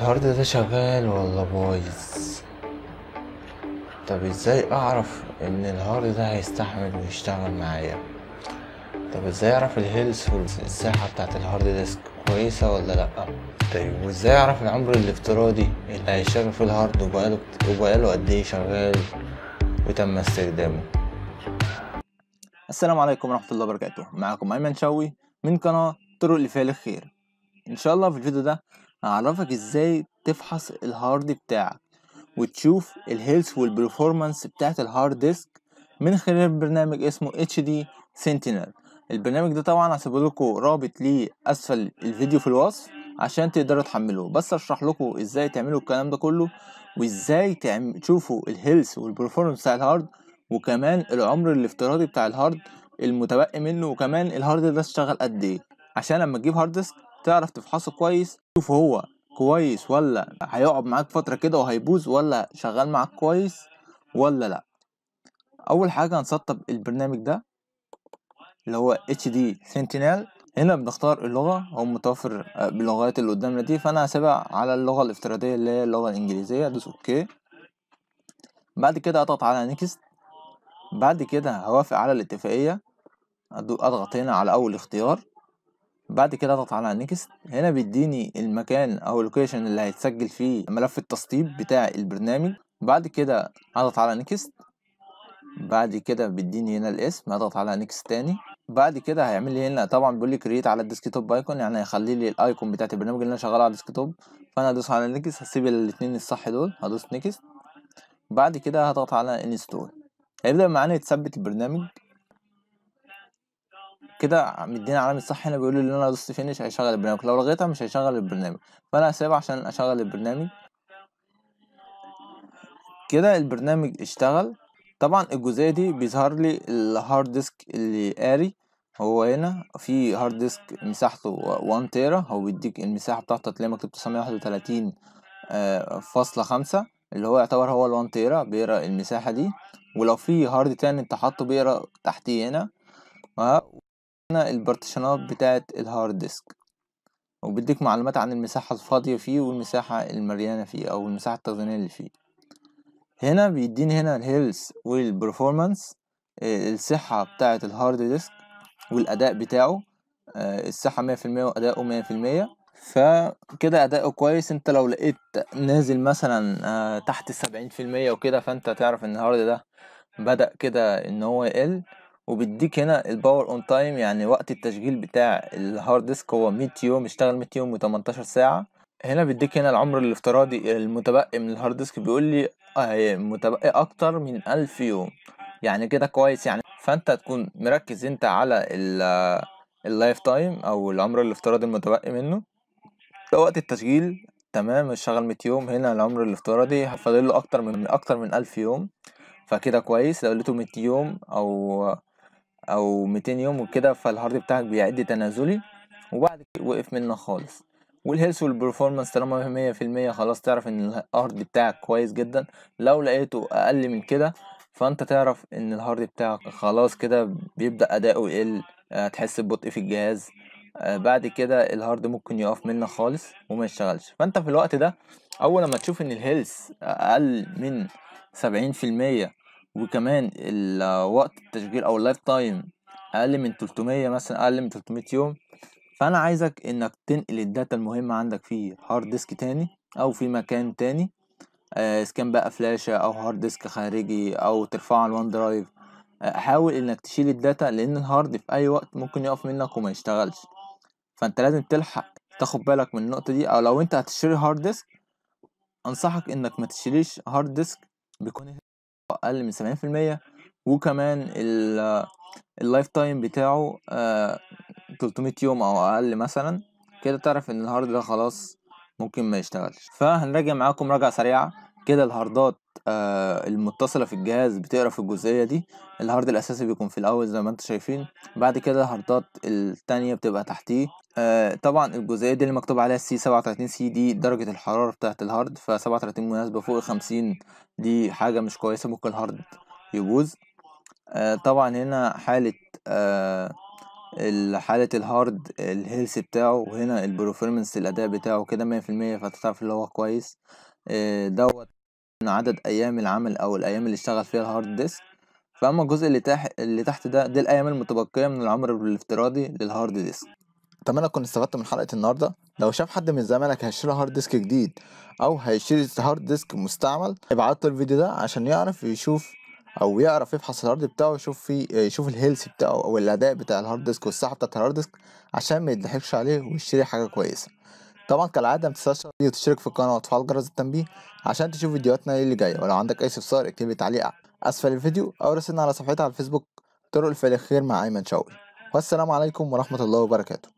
الهارد ده شغال ولا بايظ طب ازاي اعرف ان الهارد ده هيستحمل ويشتغل معايا طب ازاي اعرف الهيلث والساحه بتاعت الهارد ديسك كويسه ولا لا طيب وازاي اعرف العمر الافتراضي اللي هيشتغل في الهارد وبقاله وبقاله قد ايه شغال وتم استخدامه السلام عليكم ورحمه الله وبركاته معاكم ايمن شوي من قناه طرق لفعل الخير ان شاء الله في الفيديو ده هعرفك ازاي تفحص الهارد بتاعك وتشوف الهيلث والبرفورمانس بتاعت الهارد ديسك من خلال برنامج اسمه اتش دي سنتينل البرنامج ده طبعا هسيب لكم رابط ليه اسفل الفيديو في الوصف عشان تقدروا تحملوه بس اشرح لكم ازاي تعملوا الكلام ده كله وازاي تعم... تشوفوا الهيلث والبرفورمانس بتاع الهارد وكمان العمر الافتراضي بتاع الهارد المتبقي منه وكمان الهارد ده اشتغل قد ايه عشان لما تجيب هارد ديسك تعرف تفحصه كويس شوف هو كويس ولا هيقعد معاك فترة كده وهيبوظ ولا شغال معاك كويس ولا لأ أول حاجة هنسطب البرنامج ده اللي هو اتش دي سنتينال هنا بنختار اللغة هو متوفر آه، باللغات اللي قدامنا دي فأنا هسيبها على اللغة الافتراضية اللي هي اللغة الإنجليزية أدوس أوكي بعد كده أضغط على نيكست بعد كده هوافق على الاتفاقية أضغط هنا على أول اختيار بعد كده اضغط على نيكست هنا بيديني المكان او اللوكيشن اللي هيتسجل فيه ملف التسطيب بتاع البرنامج بعد كده اضغط على نيكست بعد كده بيديني هنا الاسم اضغط على نيكست تاني بعد كده هيعمل لي هنا طبعا بيقول لي كرييت على الديسكتوب ايكون يعني هيخلي لي الايكون بتاعت البرنامج اللي انا شغال على الديسكتوب فانا هدوس على نيكست هسيب الاثنين الصح دول هدوس نيكست بعد كده هضغط على انستول هيبدا معانا يتثبت البرنامج كده مدينا علامه صح هنا بيقول لي ان انا دوست فينش هيشغل البرنامج لو لغيتها مش هيشغل البرنامج فانا هسيبها عشان اشغل البرنامج كده البرنامج اشتغل طبعا الجزئيه دي بيظهر لي الهارد ديسك اللي قاري هو هنا في هارد ديسك مساحته 1 تيرا هو بيديك المساحه بتاعته تلاقي مكتوب 931 آه، فاصلة خمسة اللي هو يعتبر هو الوان تيرا بيقرا المساحة دي ولو في هارد تاني انت حاطه بيقرا تحتيه هنا هنا البارتيشنات بتاعة الهارد ديسك وبيديك معلومات عن المساحة الفاضية فيه والمساحة المريانة فيه أو المساحة التخزينية اللي فيه هنا بيديني هنا الهيلث والبرفورمانس آه، الصحة بتاعة الهارد ديسك والأداء بتاعه آه، الصحة مية في المية وأداؤه مية في المية فكده أداؤه كويس أنت لو لقيت نازل مثلا آه، تحت السبعين في المية وكده فأنت تعرف إن الهارد ده بدأ كده إن هو يقل وبيديك هنا الباور اون تايم يعني وقت التشغيل بتاع الهارد ديسك هو 100 يوم اشتغل 100 يوم و18 ساعه هنا بيديك هنا العمر الافتراضي المتبقي من الهارد ديسك بيقول لي آه، متبقي اكتر من 1000 يوم يعني كده كويس يعني فانت تكون مركز انت على اللايف تايم او العمر الافتراضي المتبقي منه ده وقت التشغيل تمام اشتغل 100 يوم هنا العمر الافتراضي هفضل له اكتر من اكتر من 1000 يوم فكده كويس لو لقيته 100 يوم او او 200 يوم وكده فالهارد بتاعك بيعد تنازلي وبعد كده وقف منه خالص والهيلث والبرفورمانس طالما مية في المية خلاص تعرف ان الهارد بتاعك كويس جدا لو لقيته اقل من كده فانت تعرف ان الهارد بتاعك خلاص كده بيبدأ اداؤه يقل آه، هتحس ببطء في الجهاز آه، بعد كده الهارد ممكن يقف منه خالص وما يشتغلش فانت في الوقت ده اول ما تشوف ان الهيلث اقل من سبعين في المية وكمان وقت التشغيل او اللايف تايم اقل من 300 مثلا اقل من 300 يوم فانا عايزك انك تنقل الداتا المهمه عندك في هارد ديسك تاني او في مكان تاني آه، اذا كان بقى فلاشة او هارد ديسك خارجي او ترفعه على الوان آه، درايف حاول انك تشيل الداتا لان الهارد في اي وقت ممكن يقف منك وما يشتغلش فانت لازم تلحق تاخد بالك من النقطه دي او لو انت هتشتري هارد ديسك انصحك انك ما تشتريش هارد ديسك بيكون اقل من سبعين في المية وكمان اللايف تايم بتاعه آه، تلتمية يوم او اقل مثلا كده تعرف ان الهارد ده خلاص ممكن ما يشتغلش فهنراجع معاكم راجعة سريعه كده الهاردات آه المتصله في الجهاز بتقرا في الجزئيه دي الهارد الاساسي بيكون في الاول زي ما انتم شايفين بعد كده الهاردات التانية بتبقى تحتيه آه طبعا الجزئيه دي اللي مكتوب عليها سي 37 سي دي درجه الحراره بتاعه الهارد ف 37 مناسبه فوق ال 50 دي حاجه مش كويسه ممكن الهارد يبوظ آه طبعا هنا حاله آه حالة الهارد الهيلث بتاعه وهنا البرفورمانس الأداء بتاعه كده مية في المية فتعرف اللي هو كويس آه، دوت عدد أيام العمل أو الأيام اللي اشتغل فيها الهارد ديسك فأما الجزء اللي تحت اللي تحت ده دي الأيام المتبقية من العمر الافتراضي للهارد ديسك اتمنى تكون استفدت من حلقه النهارده لو شاف حد من زمانك هيشتري هارد ديسك جديد او هيشتري هارد ديسك مستعمل ابعت له الفيديو ده عشان يعرف يشوف او يعرف يفحص الهارد بتاعه يشوف فيه يشوف الهيلث بتاعه او الاداء بتاع الهارد ديسك والصحه بتاعه الهارد ديسك عشان ما يضحكش عليه ويشتري حاجه كويسه طبعا كالعاده ما تنساش تشترك في القناه وتفعل جرس التنبيه عشان تشوف فيديوهاتنا اللي جايه ولو عندك اي استفسار اكتب لي تعليق اسفل الفيديو او راسلنا على صفحتي على الفيسبوك طرق الفعل الخير مع ايمن شوقي والسلام عليكم ورحمه الله وبركاته